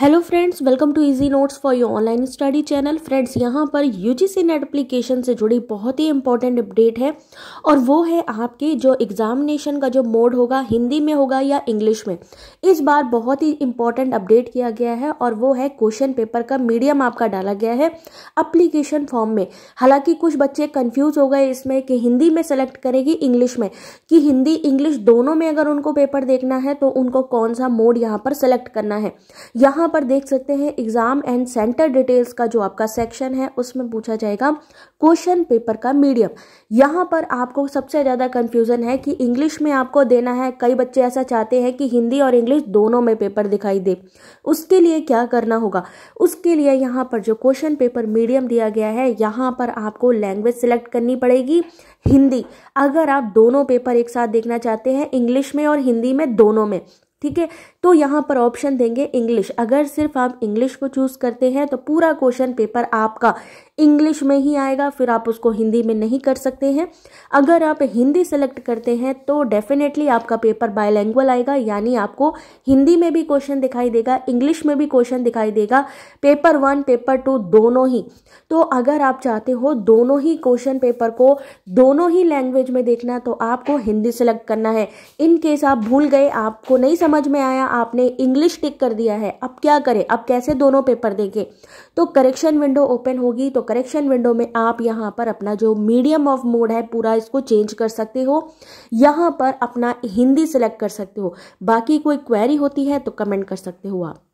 hello friends welcome to easy notes for your online study channel friends यहाँ पर UGC net application से जुड़ी बहुत ही इंपॉर्टेंट अपडेट है और वो है आपके जो एग्जामिनेशन का जो मोड होगा हिंदी में होगा या इंग्लिश में इस बार बहुत ही इंपॉर्टेंट अपडेट किया गया है और वो है क्वेश्चन पेपर का मीडियम आपका डाला गया है अप्लीकेशन फॉर्म में हालांकि कुछ बच्चे कन्फ्यूज हो गए इसमें कि हिंदी में सेलेक्ट करेगी इंग्लिश में कि हिंदी इंग्लिश दोनों में अगर उनको पेपर देखना है तो उनको कौन सा मोड यहाँ पर सेलेक्ट करना है यहाँ यहाँ पर देख सकते हैं एग्ज़ाम एंड सेंटर डिटेल्स का जो आपका सेक्शन है उसमें पूछा जाएगा क्वेश्चन पेपर का मीडियम यहाँ पर आपको सबसे ज़्यादा कन्फ्यूज़न है कि इंग्लिश में आपको देना है कई बच्चे ऐसा चाहते हैं कि हिंदी और इंग्लिश दोनों में पेपर दिखाई दे उसके लिए क्या करना होगा उसके लिए यहाँ पर जो क्वेश्चन पेपर मीडियम दिया गया है यहाँ पर आपको लैंग्वेज सिलेक्ट करनी पड़ेगी हिंदी अगर आप दोनों पेपर एक साथ देखना चाहते हैं इंग्लिश में और हिंदी में दोनों में ठीक है तो यहाँ पर ऑप्शन देंगे इंग्लिश अगर सिर्फ आप इंग्लिश को चूज करते हैं तो पूरा क्वेश्चन पेपर आपका इंग्लिश में ही आएगा फिर आप उसको हिंदी में नहीं कर सकते हैं अगर आप हिंदी सेलेक्ट करते हैं तो डेफिनेटली आपका पेपर बायलैंग्वल आएगा यानी आपको हिंदी में भी क्वेश्चन दिखाई देगा इंग्लिश में भी क्वेश्चन दिखाई देगा पेपर वन पेपर टू दोनों ही तो अगर आप चाहते हो दोनों ही क्वेश्चन पेपर को दोनों ही लैंग्वेज में देखना तो आपको हिंदी सेलेक्ट करना है इनकेस आप भूल गए आपको नहीं समझ समझ में आया आपने इंग्लिश टिक कर दिया है अब क्या करें अब कैसे दोनों पेपर देंगे तो करेक्शन विंडो ओपन होगी तो करेक्शन विंडो में आप यहाँ पर अपना जो मीडियम ऑफ मोड है पूरा इसको चेंज कर सकते हो यहाँ पर अपना हिंदी सिलेक्ट कर सकते हो बाकी कोई क्वेरी होती है तो कमेंट कर सकते हो आप